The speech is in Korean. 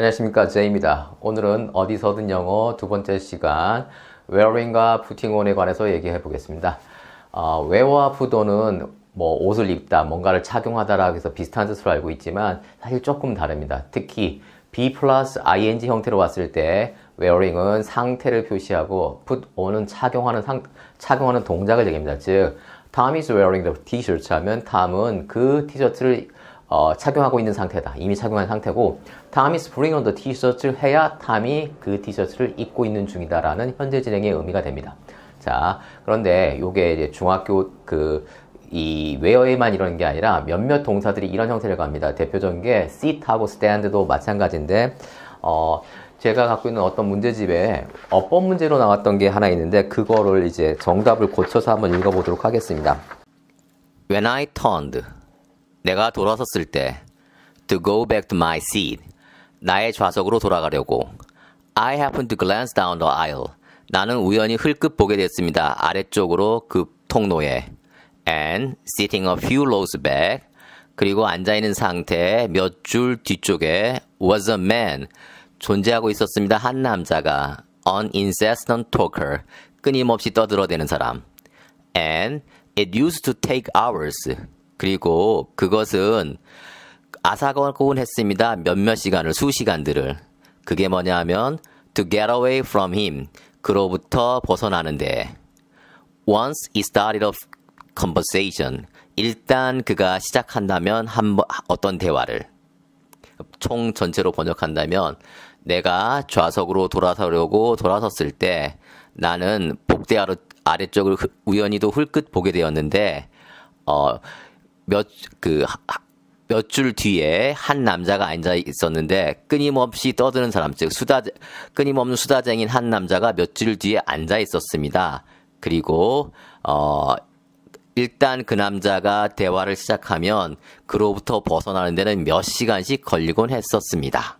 안녕하십니까 제입니다 오늘은 어디서든 영어 두 번째 시간 wearing과 putting on에 관해서 얘기해 보겠습니다 어, wear와 put on은 뭐 옷을 입다 뭔가를 착용하다라 해서 비슷한 뜻으로 알고 있지만 사실 조금 다릅니다 특히 be plus ing 형태로 왔을 때 wearing은 상태를 표시하고 put on은 착용하는 상, 착용하는 동작을 얘기합니다 즉 Tom is wearing the t-shirt 하면 Tom은 그 티셔츠를 어, 착용하고 있는 상태다. 이미 착용한 상태고 다음이 Spring on the T-shirt를 해야 탐이 그 티셔츠를 입고 있는 중이다라는 현재 진행의 의미가 됩니다. 자, 그런데 이게 이제 중학교 그이 웨어에만 이런 게 아니라 몇몇 동사들이 이런 형태를 갑니다. 대표적인 게 sit하고 stand도 마찬가지인데 어 제가 갖고 있는 어떤 문제집에 어법 문제로 나왔던 게 하나 있는데 그거를 이제 정답을 고쳐서 한번 읽어보도록 하겠습니다. When I turned 내가 돌아섰을 때 to go back to my seat 나의 좌석으로 돌아가려고 I h a p p e n to glance down the aisle 나는 우연히 흘끗 보게 됐습니다. 아래쪽으로 그 통로에 and sitting a few rows back 그리고 앉아 있는 상태 몇 줄 뒤쪽에 was a man 존재하고 있었습니다. 한 남자가 an incessant talker 끊임없이 떠들어대는 사람 and it used to take hours 그리고 그것은 아사건고운했습니다. 몇몇 시간을 수시간들을 그게 뭐냐 하면 to get away from him 그로부터 벗어나는데 once he started a conversation 일단 그가 시작한다면 한 번, 어떤 대화를 총 전체로 번역한다면 내가 좌석으로 돌아서려고 돌아섰을 때 나는 복대 아래쪽을 우연히도 훌끗 보게 되었는데 어 몇, 그, 몇 줄 뒤에 한 남자가 앉아 있었는데 끊임없이 떠드는 사람, 즉, 수다, 끊임없는 수다쟁인 한 남자가 몇 줄 뒤에 앉아 있었습니다. 그리고, 어, 일단 그 남자가 대화를 시작하면 그로부터 벗어나는 데는 몇 시간씩 걸리곤 했었습니다.